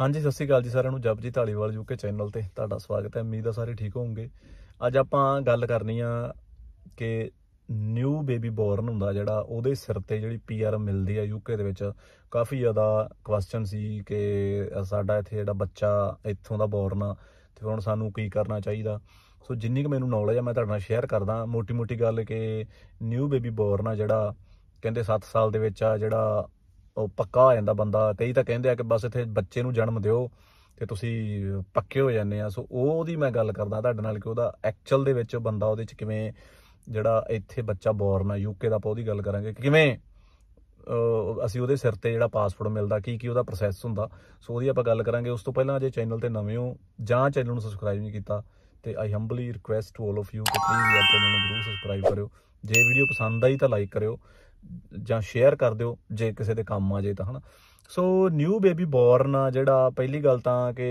ਹਾਂਜੀ ਸਤਿ ਸ਼੍ਰੀ ਅਕਾਲ ਜੀ ਸਾਰਿਆਂ ਨੂੰ ਜਪਜੀ ਢਾਲੀਵਾਲ ਯੂਕੇ ਚੈਨਲ ਤੇ ਤੁਹਾਡਾ ਸਵਾਗਤ ਹੈ ਉਮੀਦ ਆ ਸਾਰੇ ਠੀਕ ਹੋਵੋਗੇ ਅੱਜ ਆਪਾਂ ਗੱਲ ਕਰਨੀ ਆ ਕਿ ਨਿਊ ਬੇਬੀ ਬੋਰਨ ਹੁੰਦਾ ਜਿਹੜਾ ਉਹਦੇ ਸਿਰ ਤੇ ਜਿਹੜੀ ਪੀਆਰ ਮਿਲਦੀ ਆ ਯੂਕੇ ਦੇ ਵਿੱਚ ਕਾਫੀ ਜ਼ਿਆਦਾ ਕੁਐਸਚਨ ਸੀ ਕਿ ਸਾਡਾ ਇੱਥੇ ਜਿਹੜਾ ਬੱਚਾ ਇੱਥੋਂ ਦਾ ਬੋਰਨ ਆ ਤੇ ਹੁਣ ਸਾਨੂੰ ਕੀ ਕਰਨਾ ਚਾਹੀਦਾ ਸੋ ਜਿੰਨੀ ਕਿ ਮੈਨੂੰ ਨੌਲੇਜ ਆ ਮੈਂ ਤੁਹਾਡੇ ਨਾਲ ਸ਼ੇਅਰ ਕਰਦਾ ਮੋਟੀ-ਮੋਟੀ ਗੱਲ ਕਿ ਨਿਊ ਬੇਬੀ ਬੋਰਨ ਆ ਜਿਹੜਾ ਕਹਿੰਦੇ 7 ਸਾਲ ਦੇ ਵਿੱਚ ਆ ਜਿਹੜਾ ਉਹ ਪੱਕਾ ਹੋ ਜਾਂਦਾ ਬੰਦਾ ਕਈ ਤਾਂ ਕਹਿੰਦੇ ਆ ਕਿ ਬਸ ਇੱਥੇ ਬੱਚੇ ਨੂੰ ਜਨਮ ਦਿਓ ਤੇ ਤੁਸੀਂ ਪੱਕੇ ਹੋ ਜਾਂਦੇ ਆ ਸੋ ਉਹਦੀ ਮੈਂ ਗੱਲ ਕਰਦਾ ਤੁਹਾਡੇ ਨਾਲ ਕਿ ਉਹਦਾ ਐਕਚੁਅਲ ਦੇ ਵਿੱਚ ਬੰਦਾ ਉਹਦੇ ਚ ਕਿਵੇਂ ਜਿਹੜਾ ਇੱਥੇ ਬੱਚਾ ਬੋਰਨ ਆ ਯੂਕੇ ਦਾ ਪਾ ਉਹਦੀ ਗੱਲ ਕਰਾਂਗੇ ਕਿਵੇਂ ਅਸੀਂ ਉਹਦੇ ਸਿਰ ਤੇ ਜਿਹੜਾ ਪਾਸਪੋਰਟ ਮਿਲਦਾ ਕੀ ਕੀ ਉਹਦਾ ਪ੍ਰੋਸੈਸ ਹੁੰਦਾ ਸੋ ਉਹਦੀ ਆਪਾਂ ਗੱਲ ਕਰਾਂਗੇ ਉਸ ਤੋਂ ਪਹਿਲਾਂ ਜੇ ਚੈਨਲ ਤੇ ਨਵੇਂ ਹੋ ਜਾਂ ਚੈਨਲ ਨੂੰ ਸਬਸਕ੍ਰਾਈਬ ਨਹੀਂ ਕੀਤਾ ਤੇ I humbly request to all of you ਕਿ ਪਲੀਜ਼ ਯਾਰ ਚੈਨਲ ਨੂੰ ਜ਼ਰੂਰ ਸਬਸਕ੍ਰਾਈਬ ਕਰਿਓ ਜੇ ਵੀਡੀਓ ਪਸੰਦ ਆਈ ਤਾਂ ਲਾਈਕ ਕਰਿਓ ਜਾਂ ਸ਼ੇਅਰ ਕਰ ਦਿਓ ਜੇ ਕਿਸੇ ਦੇ ਕੰਮ ਆ ਜੇ ਤਾਂ ਹਨਾ ਸੋ ਨਿਊ ਬੇਬੀ ਬੋਰਨ ਜਿਹੜਾ ਪਹਿਲੀ ਗੱਲ ਤਾਂ ਕਿ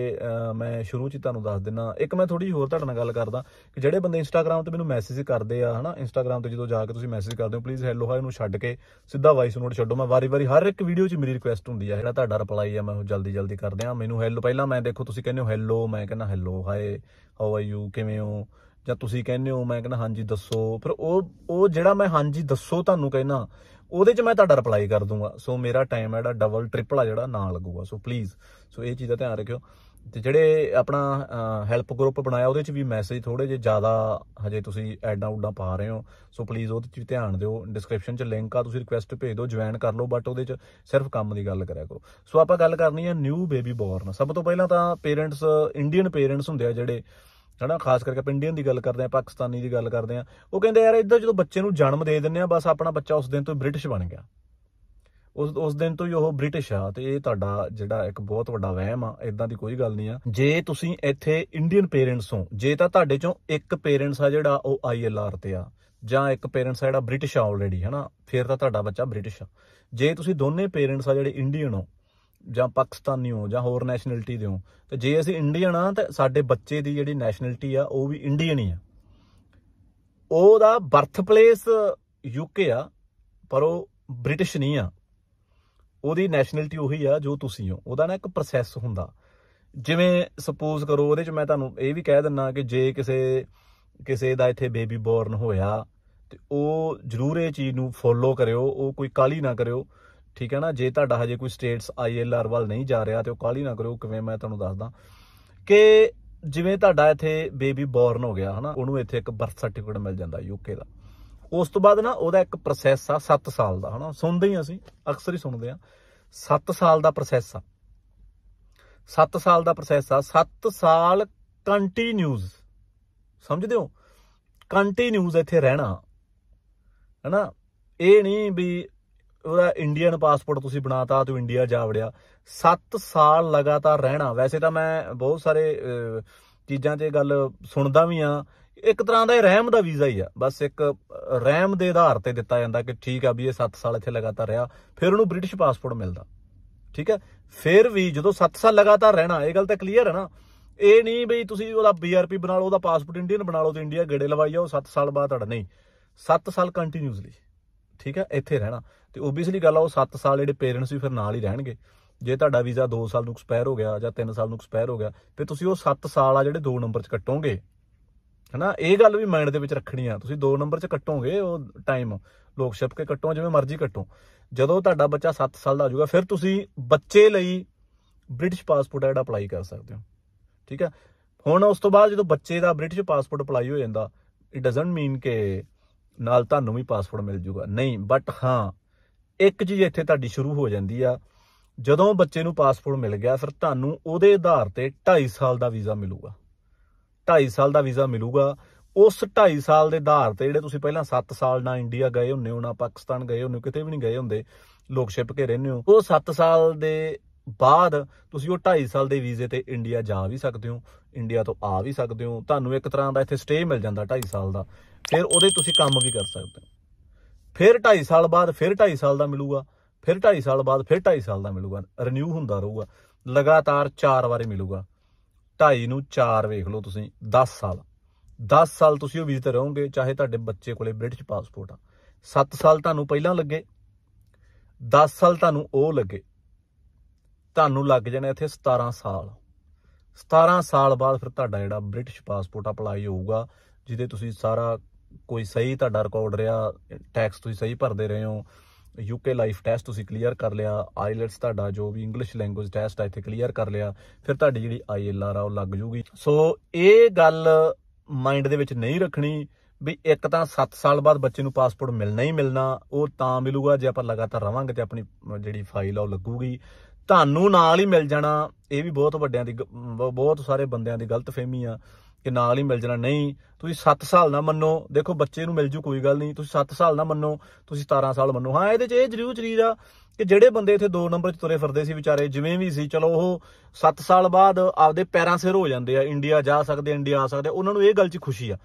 ਮੈਂ ਸ਼ੁਰੂ ਚ ਤੁਹਾਨੂੰ ਦੱਸ ਦਿੰਨਾ ਇੱਕ ਮੈਂ ਥੋੜੀ ਹੋਰ ਤੁਹਾਡੇ ਨਾਲ ਗੱਲ ਕਰਦਾ ਕਿ ਜਿਹੜੇ ਬੰਦੇ ਇੰਸਟਾਗ੍ਰam ਤੇ ਮੈਨੂੰ ਮੈਸੇਜ ਕਰਦੇ ਆ ਹਨਾ ਇੰਸਟਾਗ੍ਰam ਤੇ ਜਦੋਂ ਜਾ ਕੇ ਤੁਸੀਂ ਮੈਸੇਜ ਕਰਦੇ ਹੋ ਪਲੀਜ਼ ਹੈਲੋ ਹਾਈ ਨੂੰ ਛੱਡ ਕੇ ਸਿੱਧਾ ਵਾਇਸ ਨੋਟ ਛੱਡੋ ਮੈਂ ਵਾਰੀ-ਵਾਰੀ ਹਰ ਇੱਕ ਵੀਡੀਓ 'ਚ ਮੇਰੀ ਰਿਕੁਐਸਟ ਹੁੰਦੀ ਆ ਜਿਹੜਾ ਤੁਹਾਡਾ ਰਿਪਲਾਈ ਆ ਮੈਂ ਉਹ ਜਲਦੀ-ਜਲਦੀ ਕਰਦੇ ਆ ਮੈਨੂੰ ਹੈਲੋ ਪਹਿਲਾਂ ਮੈਂ ਦੇਖੋ ਤੁਸੀਂ ਕਹਿੰਦੇ ਹੋ ਹੈਲੋ ਮੈਂ ਕਹਿੰਦਾ hello hi how are you ਕਿਵੇਂ ਹੋ ਜਾਂ ਤੁਸੀਂ ਕਹਿੰਦੇ ਹੋ ਮੈਂ ਕਹਿੰਦਾ ਹਾਂਜੀ ਦੱਸੋ ਫਿਰ ਉਹ ਉਹ ਜਿਹੜਾ ਮੈਂ ਹਾਂਜੀ ਦੱਸੋ ਤੁਹਾਨੂੰ ਕਹਿੰਦਾ ਉਹਦੇ 'ਚ ਮੈਂ ਤੁਹਾਡਾ ਰਿਪਲਾਈ ਕਰ ਦੂੰਗਾ ਸੋ ਮੇਰਾ ਟਾਈਮ ਹੈ ਜਿਹੜਾ ਡਬਲ ਟ੍ਰਿਪਲ ਆ ਜਿਹੜਾ ਨਾ ਲੱਗੂਗਾ ਸੋ ਪਲੀਜ਼ ਸੋ ਇਹ ਚੀਜ਼ ਦਾ ਧਿਆਨ ਰੱਖਿਓ ਤੇ ਜਿਹੜੇ ਆਪਣਾ ਹੈਲਪ ਗਰੁੱਪ ਬਣਾਇਆ ਉਹਦੇ 'ਚ ਵੀ ਮੈਸੇਜ ਥੋੜੇ ਜਿਹਾ ਜ਼ਿਆਦਾ ਹਜੇ ਤੁਸੀਂ ਐਡਾਂ ਉਡਾਂ ਪਾ ਰਹੇ ਹੋ ਸੋ ਪਲੀਜ਼ ਉਹਦੇ 'ਚ ਵੀ ਧਿਆਨ ਦਿਓ ਡਿਸਕ੍ਰਿਪਸ਼ਨ 'ਚ ਲਿੰਕ ਆ ਤੁਸੀਂ ਰਿਕੁਐਸਟ ਭੇਜ ਦਿਓ ਜੁਆਇਨ ਕਰ ਲਓ ਬਟ ਉਹਦੇ 'ਚ ਸਿਰਫ ਕੰਮ ਦੀ ਗੱਲ ਕਰਿਆ ਕਰੋ ਸੋ ਆਪਾਂ ਗੱਲ ਕਰਨੀ ਹੈ ਨਿਊ ਬੇਬੀ ਬੋਰਨ ਸਭ ਤੋਂ ਪਹਿਲਾਂ ਤਾਂ ਪੇਰੈਂਟਸ ਇੰਡੀਅਨ ਪੇਰੈਂਟਸ ਹੁੰਦੇ ਆ ਜਿਹੜੇ ਹਨਾ ਖਾਸ ਕਰਕੇ ਪਿੰਡੀਅਨ ਦੀ ਗੱਲ ਕਰਦੇ ਆ ਪਾਕਿਸਤਾਨੀ ਦੀ ਗੱਲ ਕਰਦੇ ਆ ਉਹ ਕਹਿੰਦੇ ਯਾਰ ਇਦਾਂ ਜਦੋਂ ਬੱਚੇ ਨੂੰ ਜਨਮ ਦੇ ਦਿੰਨੇ ਆ ਬਸ ਆਪਣਾ ਬੱਚਾ ਉਸ ਦਿਨ ਤੋਂ ਬ੍ਰਿਟਿਸ਼ ਬਣ ਗਿਆ ਉਸ ਉਸ ਦਿਨ ਤੋਂ ਹੀ ਉਹ ਬ੍ਰਿਟਿਸ਼ ਆ ਤੇ ਇਹ ਤੁਹਾਡਾ ਜਿਹੜਾ ਇੱਕ ਬਹੁਤ ਵੱਡਾ ਵਹਿਮ ਆ ਇਦਾਂ ਦੀ ਕੋਈ ਗੱਲ ਨਹੀਂ ਆ ਜੇ ਤੁਸੀਂ ਇੱਥੇ ਇੰਡੀਅਨ ਪੇਰੈਂਟਸ ਹੋ ਜੇ ਤਾਂ ਤੁਹਾਡੇ ਚੋਂ ਇੱਕ ਪੇਰੈਂਟਸ ਆ ਜਿਹੜਾ ਉਹ ਆਈਐਲਆਰ ਤੇ ਆ ਜਾਂ ਇੱਕ ਪੇਰੈਂਟਸ ਆ ਜਿਹੜਾ ਬ੍ਰਿਟਿਸ਼ ਆ ਆਲਰੇਡੀ ਹਨਾ ਫਿਰ ਤਾਂ ਤੁਹਾਡਾ ਬੱਚਾ ਬ੍ਰਿਟਿਸ਼ ਆ ਜੇ ਤੁਸੀਂ ਦੋਨੇ ਪੇਰੈਂਟਸ ਆ ਜਿਹੜੇ ਇੰਡੀਅਨ ਹੋ ਜਾਂ ਪਾਕਿਸਤਾਨੀ ਹੋ ਜਾਂ ਹੋਰ ਨੈਸ਼ਨੈਲਿਟੀ ਦੇ ਹੋ ਤੇ ਜੇ ਅਸੀਂ ਇੰਡੀਅਨ ਆ ਤਾਂ ਸਾਡੇ ਬੱਚੇ ਦੀ ਜਿਹੜੀ ਨੈਸ਼ਨੈਲਿਟੀ ਆ ਉਹ ਵੀ ਇੰਡੀਅਨ ਹੀ ਆ ਉਹਦਾ ਬਰਥ ਪਲੇਸ ਯੂਕੇ ਆ ਪਰ ਉਹ ਬ੍ਰਿਟਿਸ਼ ਨਹੀਂ ਆ ਉਹਦੀ ਨੈਸ਼ਨੈਲਿਟੀ ਉਹੀ ਆ ਜੋ ਤੁਸੀਂ ਹੋ ਉਹਦਾ ਨਾ ਇੱਕ ਪ੍ਰੋਸੈਸ ਹੁੰਦਾ ਜਿਵੇਂ ਸਪੋਜ਼ ਕਰੋ ਉਹਦੇ ਚ ਮੈਂ ਤੁਹਾਨੂੰ ਇਹ ਵੀ ਕਹਿ ਦਿੰਨਾ ਕਿ ਜੇ ਕਿਸੇ ਕਿਸੇ ਦਾ ਇੱਥੇ ਬੇਬੀ ਬੋਰਨ ਹੋਇਆ ਤੇ ਉਹ ਜ਼ਰੂਰ ਇਹ ਚੀਜ਼ ਨੂੰ ਫੋਲੋ ਕਰਿਓ ਉਹ ਕੋਈ ਕਾਲੀ ਨਾ ਕਰਿਓ ਠੀਕ ਹੈ ਨਾ ਜੇ ਤੁਹਾਡਾ ਹਜੇ ਕੋਈ ਸਟੇਟਸ ਆਈਐਲਆਰ ਵੱਲ ਨਹੀਂ ਜਾ ਰਿਹਾ ਤੇ ਉਹ ਕਾਲੀ ਨਾ ਕਰੋ ਕਿਵੇਂ ਮੈਂ ਤੁਹਾਨੂੰ ਦੱਸਦਾ ਕਿ ਜਿਵੇਂ ਤੁਹਾਡਾ ਇੱਥੇ ਬੇਬੀ ਬੌਰਨ ਹੋ ਗਿਆ ਹਨਾ ਉਹਨੂੰ ਇੱਥੇ ਇੱਕ ਬਰਥ ਸਰਟੀਫਿਕੇਟ ਮਿਲ ਜਾਂਦਾ ਯੂਕੇ ਦਾ ਉਸ ਤੋਂ ਬਾਅਦ ਨਾ ਉਹਦਾ ਇੱਕ ਪ੍ਰੋਸੈਸ ਆ 7 ਸਾਲ ਦਾ ਹਨਾ ਸੁਣਦੇ ਹੀ ਅਸੀਂ ਅਕਸਰ ਹੀ ਸੁਣਦੇ ਆ 7 ਸਾਲ ਦਾ ਪ੍ਰੋਸੈਸ ਆ 7 ਸਾਲ ਦਾ ਪ੍ਰੋਸੈਸ ਆ 7 ਸਾਲ ਕੰਟੀਨਿਊਸ ਸਮਝਦੇ ਹੋ ਕੰਟੀਨਿਊਸ ਇੱਥੇ ਰਹਿਣਾ ਹਨਾ ਇਹ ਨਹੀਂ ਵੀ ਉਹਦਾ ਇੰਡੀਅਨ ਪਾਸਪੋਰਟ ਤੁਸੀਂ ਬਣਾਤਾ ਤੂੰ ਇੰਡੀਆ ਜਾ ਵੜਿਆ 7 ਸਾਲ ਲਗਾਤਾਰ ਰਹਿਣਾ ਵੈਸੇ ਤਾਂ ਮੈਂ ਬਹੁਤ ਸਾਰੇ ਚੀਜ਼ਾਂ 'ਤੇ ਗੱਲ ਸੁਣਦਾ ਵੀ ਆ ਇੱਕ ਤਰ੍ਹਾਂ ਦਾ ਇਹ ਰਹਿਮ ਦਾ ਵੀਜ਼ਾ ਹੀ ਆ ਬਸ ਇੱਕ ਰਹਿਮ ਦੇ ਆਧਾਰ ਤੇ ਦਿੱਤਾ ਜਾਂਦਾ ਕਿ ਠੀਕ ਆ ਵੀ ਇਹ 7 ਸਾਲ ਇੱਥੇ ਲਗਾਤਾਰ ਰਿਹਾ ਫਿਰ ਉਹਨੂੰ ਬ੍ਰਿਟਿਸ਼ ਪਾਸਪੋਰਟ ਮਿਲਦਾ ਠੀਕ ਹੈ ਫਿਰ ਵੀ ਜਦੋਂ 7 ਸਾਲ ਲਗਾਤਾਰ ਰਹਿਣਾ ਇਹ ਗੱਲ ਤਾਂ ਕਲੀਅਰ ਹੈ ਨਾ ਇਹ ਨਹੀਂ ਬਈ ਤੁਸੀਂ ਉਹਦਾ ਬੀਆਰਪੀ ਬਣਾ ਲਓ ਉਹਦਾ ਪਾਸਪੋਰਟ ਇੰਡੀਅਨ ਬਣਾ ਲਓ ਤੇ ਇੰਡੀਆ ਗੇੜੇ ਲਵਾਈ ਜਾਓ 7 ਸਾਲ ਬਾਅਦ ਤੁਹਾਡਾ ਨਹੀਂ 7 ਸਾਲ ਕੰਟੀਨਿਊਸਲੀ ਠੀਕ ਹੈ ਇੱਥੇ ਰਹਿਣਾ ਤੇ ਓਬਵੀਅਸਲੀ ਗੱਲ ਆ ਉਹ 7 ਸਾਲ ਜਿਹੜੇ ਪੇਰੈਂਟਸ ਵੀ ਫਿਰ ਨਾਲ ਹੀ ਰਹਿਣਗੇ ਜੇ ਤੁਹਾਡਾ ਵੀਜ਼ਾ 2 ਸਾਲ ਨੂੰ ਐਕਸਪਾਇਰ ਹੋ ਗਿਆ ਜਾਂ 3 ਸਾਲ ਨੂੰ ਐਕਸਪਾਇਰ ਹੋ ਗਿਆ ਤੇ ਤੁਸੀਂ ਉਹ 7 ਸਾਲ ਆ ਜਿਹੜੇ 2 ਨੰਬਰ 'ਚ ਕੱਟੋਗੇ ਹਨਾ ਇਹ ਗੱਲ ਵੀ ਮਾਈਂਡ ਦੇ ਵਿੱਚ ਰੱਖਣੀ ਆ ਤੁਸੀਂ 2 ਨੰਬਰ 'ਚ ਕੱਟੋਗੇ ਉਹ ਟਾਈਮ ਲੋਕ ਛਿਪ ਕੇ ਕੱਟੋ ਜਿਵੇਂ ਮਰਜ਼ੀ ਕੱਟੋ ਜਦੋਂ ਤੁਹਾਡਾ ਬੱਚਾ 7 ਸਾਲ ਦਾ ਹੋ ਜਾਊਗਾ ਫਿਰ ਤੁਸੀਂ ਬੱਚੇ ਲਈ ਬ੍ਰਿਟਿਸ਼ ਪਾਸਪੋਰਟ ਜਿਹੜਾ ਅਪਲਾਈ ਕਰ ਸਕਦੇ ਹੋ ਠੀਕ ਆ ਹੁਣ ਉਸ ਤੋਂ ਬਾਅਦ ਜਦੋਂ ਬੱਚੇ ਦਾ ਬ੍ਰਿਟਿਸ਼ ਪਾਸਪੋਰਟ ਅਪਲਾਈ ਹੋ ਜਾਂਦਾ ਇਟ ਡਸਨਟ ਮੀਨ ਕਿ ਨਾਲ ਤੁਹਾਨੂੰ ਵੀ ਪਾਸਵਰਡ ਮਿਲ ਜੂਗਾ ਨਹੀਂ ਬਟ ਹਾਂ ਇੱਕ ਚੀਜ਼ ਇੱਥੇ ਤੁਹਾਡੀ ਸ਼ੁਰੂ ਹੋ ਜਾਂਦੀ ਆ ਜਦੋਂ ਬੱਚੇ ਨੂੰ ਪਾਸਪੋਰਟ ਮਿਲ ਗਿਆ ਫਿਰ ਤੁਹਾਨੂੰ ਉਹਦੇ ਆਧਾਰ ਤੇ 2.5 ਸਾਲ ਦਾ ਵੀਜ਼ਾ ਮਿਲੂਗਾ 2.5 ਸਾਲ ਦਾ ਵੀਜ਼ਾ ਮਿਲੂਗਾ ਉਸ 2.5 ਸਾਲ ਦੇ ਆਧਾਰ ਤੇ ਜਿਹੜੇ ਤੁਸੀਂ ਪਹਿਲਾਂ 7 ਸਾਲ ਨਾਲ ਇੰਡੀਆ ਗਏ ਹੁੰਨੇ ਹੋ ਨਾ ਪਾਕਿਸਤਾਨ ਗਏ ਹੁੰਨੇ ਕਿਤੇ ਵੀ ਨਹੀਂ ਗਏ ਹੁੰਦੇ ਲੋਕ ਛਿਪ ਕੇ ਰਹਿੰਦੇ ਹੋ ਉਹ 7 ਸਾਲ ਦੇ ਬਾਅਦ ਤੁਸੀਂ ਉਹ 2.5 ਸਾਲ ਦੇ ਵੀਜ਼ੇ ਤੇ ਇੰਡੀਆ ਜਾ ਵੀ ਸਕਦੇ ਹੋ ਇੰਡੀਆ ਤੋਂ ਆ ਵੀ ਸਕਦੇ ਹੋ ਤੁਹਾਨੂੰ ਇੱਕ ਤਰ੍ਹਾਂ ਦਾ ਇੱਥੇ ਸਟੇ ਮਿਲ ਜਾਂਦਾ 2.5 ਸਾਲ ਦਾ ਫਿਰ ਉਹਦੇ ਤੁਸੀਂ ਕੰਮ ਵੀ ਕਰ ਸਕਦੇ ਫਿਰ 2.5 ਸਾਲ ਬਾਅਦ ਫਿਰ 2.5 ਸਾਲ ਦਾ ਮਿਲੂਗਾ ਫਿਰ 2.5 ਸਾਲ ਬਾਅਦ ਫਿਰ 2.5 ਸਾਲ ਦਾ ਮਿਲੂਗਾ ਰੀਨਿਊ ਹੁੰਦਾ ਰਹੂਗਾ ਲਗਾਤਾਰ 4 ਵਾਰੀ ਮਿਲੂਗਾ 2.5 ਨੂੰ 4 ਵੇਖ ਲਓ ਤੁਸੀਂ 10 ਸਾਲ 10 ਸਾਲ ਤੁਸੀਂ ਉਹ ਵੀਜ਼ੇ ਤੇ ਰਹੋਗੇ ਚਾਹੇ ਤੁਹਾਡੇ ਬੱਚੇ ਕੋਲੇ ਬ੍ਰਿਟਿਸ਼ ਪਾਸਪੋਰਟ ਆ 7 ਸਾਲ ਤੁਹਾਨੂੰ ਪਹਿਲਾਂ ਲੱਗੇ 10 ਸਾਲ ਤੁਹਾਨੂੰ ਉਹ ਲੱਗੇ ਤੁਹਾਨੂੰ ਲੱਗ ਜਾਣਾ ਇੱਥੇ 17 ਸਾਲ 17 ਸਾਲ ਬਾਅਦ ਫਿਰ ਤੁਹਾਡਾ ਜਿਹੜਾ ਬ੍ਰਿਟਿਸ਼ ਪਾਸਪੋਰਟ ਅਪਲਾਈ ਹੋਊਗਾ ਜਿਹਦੇ ਤੁਸੀਂ ਸਾਰਾ ਕੋਈ ਸਹੀ ਤੁਹਾਡਾ ਰਿਕਾਰਡ ਰਿਹਾ ਟੈਕਸ ਤੁਸੀਂ ਸਹੀ ਭਰਦੇ ਰਹੇ ਹੋ ਯੂਕੇ ਲਾਈਫ ਟੈਸਟ ਤੁਸੀਂ ਕਲੀਅਰ ਕਰ ਲਿਆ ਆਈਲਟਸ ਤੁਹਾਡਾ ਜੋ ਵੀ ਇੰਗਲਿਸ਼ ਲੈਂਗੁਏਜ ਟੈਸਟ ਆ ਇਥੇ ਕਲੀਅਰ ਕਰ ਲਿਆ ਫਿਰ ਤੁਹਾਡੀ ਜਿਹੜੀ ਆਈਐਲਆਰ ਆ ਉਹ ਲੱਗ ਜੂਗੀ ਸੋ ਇਹ ਗੱਲ ਮਾਈਂਡ ਦੇ ਵਿੱਚ ਨਹੀਂ ਰੱਖਣੀ ਵੀ ਇੱਕ ਤਾਂ 7 ਸਾਲ ਬਾਅਦ ਬੱਚੇ ਨੂੰ ਪਾਸਪੋਰਟ ਮਿਲਣਾ ਹੀ ਮਿਲਣਾ ਉਹ ਤਾਂ ਮਿਲੂਗਾ ਜੇ ਆਪਾਂ ਲਗਾਤਾਰ ਰਵਾਂਗੇ ਤੇ ਆਪਣੀ ਜਿਹੜੀ ਫਾਈਲ ਆ ਉਹ ਲੱਗੂਗੀ ਤੁਹਾਨੂੰ ਨਾਲ ਹੀ ਮਿਲ ਜਾਣਾ ਇਹ ਵੀ ਬਹੁਤ ਵੱਡਿਆਂ ਦੀ ਬਹੁਤ ਸਾਰੇ ਬੰਦਿਆਂ ਦੀ ਗਲਤਫਹਿਮੀ ਆ ਕਿ ਨਾਲ ਹੀ ਮਿਲ ਜਾਣਾ ਨਹੀਂ ਤੁਸੀਂ 7 ਸਾਲ ਨਾ ਮੰਨੋ ਦੇਖੋ ਬੱਚੇ ਨੂੰ ਮਿਲ ਜੂ ਕੋਈ ਗੱਲ ਨਹੀਂ ਤੁਸੀਂ 7 ਸਾਲ ਨਾ ਮੰਨੋ ਤੁਸੀਂ 17 ਸਾਲ ਮੰਨੋ ਹਾਂ ਇਹਦੇ 'ਚ ਇਹ ਜ਼ਰੂਰ ਚੀਜ਼ ਆ ਕਿ ਜਿਹੜੇ ਬੰਦੇ ਇੱਥੇ 2 ਨੰਬਰ 'ਚ ਤੁਰੇ ਫਿਰਦੇ ਸੀ ਵਿਚਾਰੇ ਜਿਵੇਂ ਵੀ ਸੀ ਚਲੋ ਉਹ 7 ਸਾਲ ਬਾਅਦ ਆਪਦੇ ਪੈਰਾਂ ਸਿਰ ਹੋ ਜਾਂਦੇ ਆ ਇੰਡੀਆ ਜਾ ਸਕਦੇ ਇੰਡੀਆ ਆ ਸਕਦੇ ਉਹਨਾਂ ਨੂੰ ਇਹ ਗੱਲ 'ਚ ਖੁਸ਼ੀ ਆ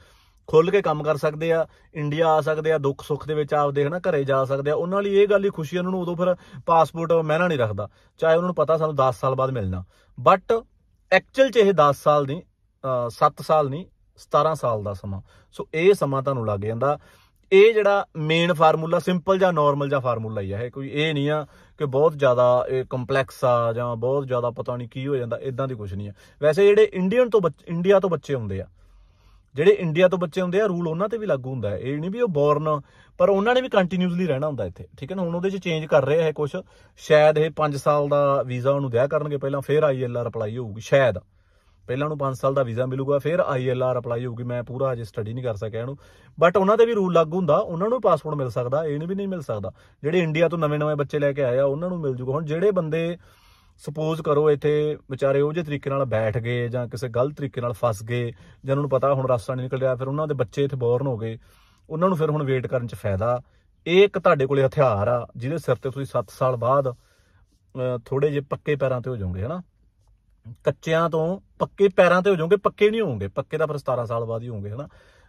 ਖੁੱਲ ਕੇ ਕੰਮ ਕਰ ਸਕਦੇ ਆ ਇੰਡੀਆ ਆ ਸਕਦੇ ਆ ਦੁੱਖ ਸੁੱਖ ਦੇ ਵਿੱਚ ਆਪਦੇ ਹਨਾ ਘਰੇ ਜਾ ਸਕਦੇ ਆ ਉਹਨਾਂ ਲਈ ਇਹ ਗੱਲ ਹੀ ਖੁਸ਼ੀ ਉਹਨਾਂ ਨੂੰ ਉਦੋਂ ਫਿਰ ਪਾਸਪੋਰਟ ਮਹਿਨਾ ਨਹੀਂ ਰੱਖਦਾ ਚਾਹੇ ਉਹਨਾਂ ਨੂੰ ਪਤਾ ਸਾਨੂੰ 10 ਸਾਲ ਬਾਅਦ ਮਿਲਣਾ ਬਟ ਐਕਚੁਅਲ ਚ ਇਹ 10 ਸਾਲ ਨਹੀਂ 7 ਸਾਲ ਨਹੀਂ 17 ਸਾਲ ਦਾ ਸਮਾਂ ਸੋ ਇਹ ਸਮਾਂ ਤੁਹਾਨੂੰ ਲੱਗ ਜਾਂਦਾ ਇਹ ਜਿਹੜਾ ਮੇਨ ਫਾਰਮੂਲਾ ਸਿੰਪਲ ਜਾਂ ਨਾਰਮਲ ਜਾਂ ਫਾਰਮੂਲਾ ਹੀ ਹੈ ਕੋਈ ਇਹ ਨਹੀਂ ਆ ਕਿ ਬਹੁਤ ਜ਼ਿਆਦਾ ਇਹ ਕੰਪਲੈਕਸ ਆ ਜਾਂ ਬਹੁਤ ਜ਼ਿਆਦਾ ਪਤਾ ਨਹੀਂ ਕੀ ਹੋ ਜਾਂਦਾ ਇਦਾਂ ਦੀ ਕੁਝ ਨਹੀਂ ਆ ਵੈਸੇ ਜਿਹੜੇ ਇੰਡੀਅਨ ਤੋਂ ਇੰਡੀਆ ਤੋਂ ਬੱਚੇ ਹੁੰਦੇ ਆ ਜਿਹੜੇ ਇੰਡੀਆ ਤੋਂ ਬੱਚੇ ਹੁੰਦੇ ਆ ਰੂਲ ਉਹਨਾਂ ਤੇ ਵੀ ਲਾਗੂ ਹੁੰਦਾ ਹੈ ਇਹ ਨਹੀਂ ਵੀ ਉਹ ਬੌਰਨ ਪਰ ਉਹਨਾਂ ਨੇ ਵੀ ਕੰਟੀਨਿਊਸਲੀ ਰਹਿਣਾ ਹੁੰਦਾ ਇੱਥੇ ਠੀਕ ਹੈ ਨਾ ਹੁਣ ਉਹਦੇ 'ਚ ਚੇਂਜ ਕਰ ਰਹੇ ਹੈ ਕੁਝ ਸ਼ਾਇਦ ਇਹ 5 ਸਾਲ ਦਾ ਵੀਜ਼ਾ ਉਹਨੂੰ ਦਿਆ ਕਰਨਗੇ ਪਹਿਲਾਂ ਫਿਰ ਆਈਐਲਆਰ ਅਪਲਾਈ ਹੋਊਗੀ ਸ਼ਾਇਦ ਪਹਿਲਾਂ ਉਹਨੂੰ 5 ਸਾਲ ਦਾ ਵੀਜ਼ਾ ਮਿਲੂਗਾ ਫਿਰ ਆਈਐਲਆਰ ਅਪਲਾਈ ਹੋਊਗੀ ਮੈਂ ਪੂਰਾ ਅਜੇ ਸਟੱਡੀ ਨਹੀਂ ਕਰ ਸਕਿਆ ਇਹਨੂੰ ਬਟ ਉਹਨਾਂ ਦੇ ਵੀ ਰੂਲ ਲਾਗੂ ਹੁੰਦਾ ਉਹਨਾਂ ਨੂੰ ਪਾਸਪੋਰਟ ਮਿਲ ਸਕਦਾ ਇਹ ਨਹੀਂ ਵੀ ਨਹੀਂ ਮਿਲ ਸਕਦਾ ਜਿਹੜੇ ਇੰਡੀਆ ਤੋਂ ਨਵੇਂ-ਨਵੇਂ ਬੱਚੇ ਲੈ ਕੇ ਆਏ ਆ ਉਹਨਾਂ ਨੂੰ ਮਿਲ ਜੂਗਾ ਹੁਣ ਜਿਹੜੇ ਬੰਦੇ ਸਪੋਜ਼ ਕਰੋ ਇੱਥੇ ਵਿਚਾਰੇ ਉਹ ਜੇ ਤਰੀਕੇ ਨਾਲ ਬੈਠ ਗਏ ਜਾਂ ਕਿਸੇ ਗਲਤ ਤਰੀਕੇ ਨਾਲ ਫਸ ਗਏ ਜਾਂ ਉਹਨਾਂ ਨੂੰ ਪਤਾ ਹੁਣ ਰਸਤਾ ਨਹੀਂ ਨਿਕਲ ਰਿਹਾ ਫਿਰ ਉਹਨਾਂ ਦੇ ਬੱਚੇ ਇੱਥੇ ਬੋਰਨ ਹੋ ਗਏ ਉਹਨਾਂ ਨੂੰ ਫਿਰ ਹੁਣ ਵੇਟ ਕਰਨ 'ਚ ਫਾਇਦਾ ਇਹ ਇੱਕ ਤੁਹਾਡੇ ਕੋਲੇ ਹਥਿਆਰ ਆ ਜਿਹਦੇ ਸਿਰ ਤੇ ਤੁਸੀਂ 7 ਸਾਲ ਬਾਅਦ ਥੋੜੇ ਜੇ ਪੱਕੇ ਪੈਰਾਂ ਤੇ ਹੋ ਜਾਓਗੇ ਹਨਾ ਕੱਚਿਆਂ ਤੋਂ ਪੱਕੇ ਪੈਰਾਂ ਤੇ ਹੋ ਜਾਓਗੇ ਪੱਕੇ ਨਹੀਂ ਹੋਵੋਗੇ ਪੱਕੇ ਤਾਂ ਫਿਰ 17 ਸਾਲ ਬਾਅਦ ਹੀ ਹੋਵੋਗੇ ਹਨਾ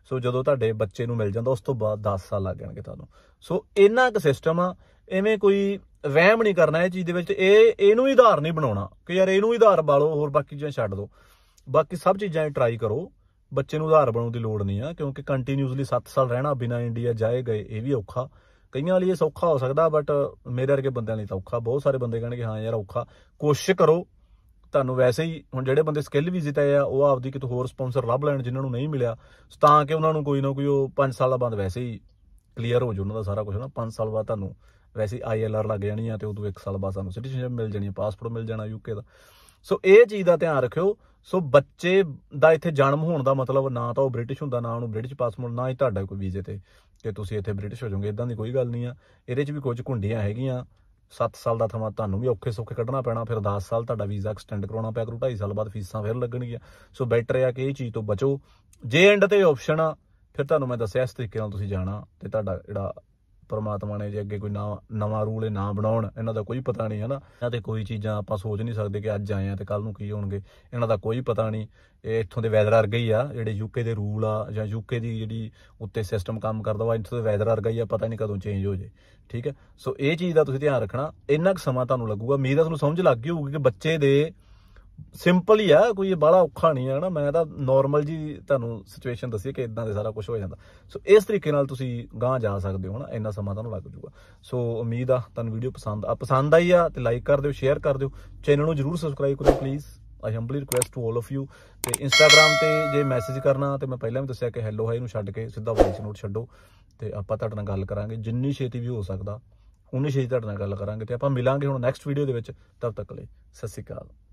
ਸੋ ਜਦੋਂ ਤੁਹਾਡੇ ਬੱਚੇ ਨੂੰ ਮਿਲ ਜਾਂਦਾ ਉਸ ਤੋਂ ਬਾਅਦ 10 ਸਾਲ ਲੱਗ ਜਾਣਗੇ ਤੁਹਾਨੂੰ ਸੋ ਇਹਨਾਂ ਇੱਕ ਸਿਸਟਮ ਆ ਐਵੇਂ ਕੋਈ ਵਹਿਮ ਨਹੀਂ ਕਰਨਾ ਇਹ ਚੀਜ਼ ਦੇ ਵਿੱਚ ਇਹ ਇਹਨੂੰ ਹੀ ਆਧਾਰ ਨਹੀਂ ਬਣਾਉਣਾ ਕਿ ਯਾਰ ਇਹਨੂੰ ਹੀ ਆਧਾਰ ਬਾਲੋ ਹੋਰ ਬਾਕੀ ਚੀਜ਼ਾਂ ਛੱਡ ਦਿਓ ਬਾਕੀ ਸਭ ਚੀਜ਼ਾਂ ਟਰਾਈ ਕਰੋ ਬੱਚੇ ਨੂੰ ਆਧਾਰ ਬਣਾਉਣ ਦੀ ਲੋੜ ਨਹੀਂ ਆ ਕਿਉਂਕਿ ਕੰਟੀਨਿਊਸਲੀ 7 ਸਾਲ ਰਹਿਣਾ ਬਿਨਾ ਇੰਡੀਆ ਜਾਏ ਗਏ ਇਹ ਵੀ ਔਖਾ ਕਈਆਂ ਲਈ ਇਹ ਸੌਖਾ ਹੋ ਸਕਦਾ ਬਟ ਮੇਰੇ ਵਰਗੇ ਬੰਦਿਆਂ ਲਈ ਤਾਂ ਔਖਾ ਬਹੁਤ ਸਾਰੇ ਬੰਦੇ ਕਿ ਹਾਂ ਯਾਰ ਔਖਾ ਕੋਸ਼ਿਸ਼ ਕਰੋ ਤੁਹਾਨੂੰ ਵੈਸੇ ਹੀ ਹੁਣ ਜਿਹੜੇ ਬੰਦੇ ਸਕਿੱਲ ਵੀਜ਼ੇ ਤੇ ਆ ਉਹ ਆਪਦੀ ਕਿਤੇ ਹੋਰ ਸਪਾਂਸਰ ਲੱਭ ਲੈਣ ਜਿਨ੍ਹਾਂ ਨੂੰ ਨਹੀਂ ਮਿਲਿਆ ਤਾਂ ਕਿ ਉਹਨਾਂ ਨੂੰ ਕੋਈ ਨਾ ਕੋਈ ਉਹ 5 ਦਾ ਬਾਅਦ ਵੈਸੇ ਹੀ ਕਲੀਅਰ ਹੋ ਜੂ ਉਹਨਾਂ ਦਾ ਸਾਰਾ ਕੁਝ ਨਾ 5 ਸਾਲ ਬਾਅਦ ਤੁਹਾਨੂੰ ਵੈਸੇ ਆਈਐਲਆਰ ਲੱਗ ਜਾਣੀ ਆ ਤੇ ਉਦੋਂ 1 ਸਾਲ ਬਾਅਦ ਸਾਨੂੰ ਸਿਟੀਜ਼ਨਸ਼ਿਪ ਮਿਲ ਜਾਣੀ ਆ ਪਾਸਪੋਰਟ ਮਿਲ ਜਾਣਾ ਯੂਕੇ ਦਾ ਸੋ ਇਹ ਚੀਜ਼ ਦਾ ਧਿਆਨ ਰੱਖਿਓ ਸੋ ਬੱਚੇ ਦਾ ਇੱਥੇ ਜਨਮ ਹੋਣ ਦਾ ਮਤਲਬ ਨਾ ਤਾਂ ਉਹ ਬ੍ਰਿਟਿਸ਼ ਹੁੰਦਾ ਨਾ ਉਹਨੂੰ ਬ੍ਰਿਟਿਸ਼ ਪਾਸਪੋਰਟ ਨਾ ਹੀ ਤੁਹਾਡਾ ਕੋਈ ਵੀਜ਼ੇ ਤੇ ਕਿ ਤੁਸੀਂ ਇੱਥੇ ਬ੍ਰਿਟਿਸ਼ ਹੋ ਜਾਓਗੇ ਇਦਾਂ ਦੀ ਕੋਈ ਗੱਲ ਨਹੀਂ ਆ ਇਹਦੇ 'ਚ ਵੀ ਕੁਝ ਘੁੰਡੀਆਂ ਹੈਗੀਆਂ 7 ਸਾਲ ਦਾ ਥਮਾ ਤੁਹਾਨੂੰ ਵੀ ਔਖੇ ਸੌਖੇ ਕੱਢਣਾ ਪੈਣਾ ਫਿਰ 10 ਸਾਲ ਤੁਹਾਡਾ ਵੀਜ਼ਾ ਐਕਸਟੈਂਡ ਕਰਾਉਣਾ ਪਿਆ ਕਰੂ 2.5 ਸਾਲ ਬਾਅਦ ਫੀਸਾਂ ਫਿਰ ਲੱਗਣਗੀਆਂ ਸੋ ਬੈਟਰ ਆ ਕਿ ਇਹ ਚੀਜ਼ ਤੋਂ ਬਚੋ ਜੇ ਐਂਡ ਤੇ ਆਪਸ਼ਨ ਆ ਫਿਰ ਤੁਹਾਨੂੰ ਮੈਂ ਦੱਸਿਆ ਇਸ ਤਰੀਕੇ ਨਾਲ ਤੁਸੀਂ ਜਾਣਾ ਤੇ ਤੁਹਾਡਾ ਜਿਹੜਾ ਪਰਮਾਤਮਾ ਨੇ ਜੇ ਅੱਗੇ ਕੋਈ ਨਵਾਂ ਰੂਲ ਇਹ ਨਾ ਬਣਾਉਣ ਇਹਨਾਂ ਦਾ ਕੋਈ ਪਤਾ ਨਹੀਂ ਹੈ ਨਾ ਇਹਨਾਂ ਤੇ ਕੋਈ ਚੀਜ਼ਾਂ ਆਪਾਂ ਸੋਚ ਨਹੀਂ ਸਕਦੇ ਕਿ ਅੱਜ ਆਏ ਆ ਤੇ ਕੱਲ ਨੂੰ ਕੀ ਹੋਣਗੇ ਇਹਨਾਂ ਦਾ ਕੋਈ ਪਤਾ ਨਹੀਂ ਇਹ ਇੱਥੋਂ ਦੇ ਵੈਦਰ ਵਰਗਾ ਹੀ ਆ ਜਿਹੜੇ ਯੂਕੇ ਦੇ ਰੂਲ ਆ ਜਾਂ ਯੂਕੇ ਦੀ ਜਿਹੜੀ ਉੱਤੇ ਸਿਸਟਮ ਕੰਮ ਕਰਦਾ ਵਾ ਇੱਥੋਂ ਦੇ ਵੈਦਰ ਵਰਗਾ ਹੀ ਆ ਪਤਾ ਨਹੀਂ ਕਦੋਂ ਚੇਂਜ ਹੋ ਜੇ ਠੀਕ ਹੈ ਸੋ ਇਹ ਚੀਜ਼ ਦਾ ਤੁਸੀਂ ਧਿਆਨ ਰੱਖਣਾ ਇੰਨਾ ਕੁ ਸਮਾਂ ਤੁਹਾਨੂੰ ਲੱਗੂਗਾ ਮੇਰੇ ਤੁਹਾਨੂੰ ਸਮਝ ਲੱਗ ਗਈ ਹੋਊਗੀ ਕਿ ਬੱਚੇ ਦੇ ਸਿੰਪਲ ਹੀ ਆ ਕੋਈ ਬਾਲਾ ਔਖਾ ਨਹੀਂ ਹੈ ਨਾ ਮੈਂ ਤਾਂ ਨਾਰਮਲ ਜੀ ਤੁਹਾਨੂੰ ਸਿਚੁਏਸ਼ਨ ਦੱਸੀ ਕਿ ਇਦਾਂ ਦੇ ਸਾਰਾ ਕੁਝ ਹੋ ਜਾਂਦਾ ਸੋ ਇਸ ਤਰੀਕੇ ਨਾਲ ਤੁਸੀਂ ਗਾਂ ਜਾ ਸਕਦੇ ਹੋ ਨਾ ਇੰਨਾ ਸਮਾਂ ਤੁਹਾਨੂੰ ਲੱਗ ਜੂਗਾ ਸੋ ਉਮੀਦ ਆ ਤੁਹਾਨੂੰ ਵੀਡੀਓ ਪਸੰਦ ਆ ਪਸੰਦ ਆਈ ਆ ਤੇ ਲਾਈਕ ਕਰ ਦਿਓ ਸ਼ੇਅਰ ਕਰ ਦਿਓ ਚੈਨਲ ਨੂੰ ਜਰੂਰ ਸਬਸਕ੍ਰਾਈਬ ਕਰੋ please I humbly request to 올 of you ਤੇ ਇੰਸਟਾਗ੍ਰam ਤੇ ਜੇ ਮੈਸੇਜ ਕਰਨਾ ਤੇ ਮੈਂ ਪਹਿਲਾਂ ਵੀ ਦੱਸਿਆ ਕਿ ਹੈਲੋ ਹਾਈ ਨੂੰ ਛੱਡ ਕੇ ਸਿੱਧਾ ਵੌਇਸ ਨੋਟ ਛੱਡੋ ਤੇ ਆਪਾਂ ਤੁਹਾਡੇ ਨਾਲ ਗੱਲ ਕਰਾਂਗੇ ਜਿੰਨੀ ਛੇਤੀ ਵੀ ਹੋ ਸਕਦਾ ਉਨੀ ਛੇਤੀ ਤੁਹਾਡੇ ਨਾਲ ਗੱਲ ਕਰਾਂਗੇ ਤੇ ਆਪਾਂ ਮਿਲਾਂਗੇ ਹੁਣ ਨੈਕਸਟ ਵੀਡੀਓ ਦੇ ਵਿੱਚ ਤਦ ਤੱਕ ਲਈ ਸਤਿ ਸ਼੍ਰੀ ਅਕਾਲ